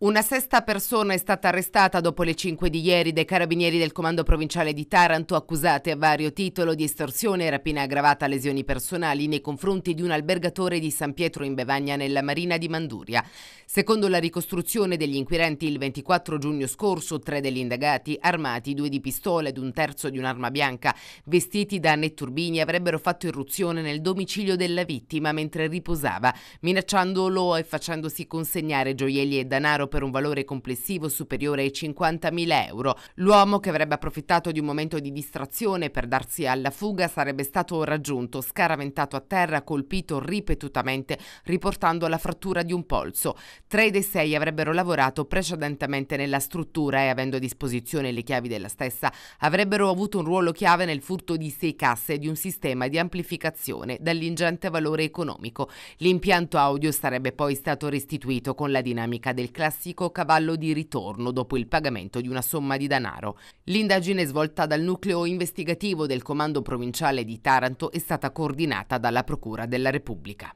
Una sesta persona è stata arrestata dopo le 5 di ieri dai carabinieri del comando provinciale di Taranto accusate a vario titolo di estorsione e rapina aggravata a lesioni personali nei confronti di un albergatore di San Pietro in Bevagna nella marina di Manduria. Secondo la ricostruzione degli inquirenti il 24 giugno scorso tre degli indagati armati, due di pistola ed un terzo di un'arma bianca vestiti da netturbini avrebbero fatto irruzione nel domicilio della vittima mentre riposava minacciandolo e facendosi consegnare gioielli e denaro per un valore complessivo superiore ai 50.000 euro. L'uomo che avrebbe approfittato di un momento di distrazione per darsi alla fuga sarebbe stato raggiunto, scaraventato a terra, colpito ripetutamente, riportando la frattura di un polso. Tre dei sei avrebbero lavorato precedentemente nella struttura e avendo a disposizione le chiavi della stessa avrebbero avuto un ruolo chiave nel furto di sei casse di un sistema di amplificazione dall'ingente valore economico. L'impianto audio sarebbe poi stato restituito con la dinamica del classico classico cavallo di ritorno dopo il pagamento di una somma di denaro. L'indagine svolta dal nucleo investigativo del Comando Provinciale di Taranto è stata coordinata dalla Procura della Repubblica.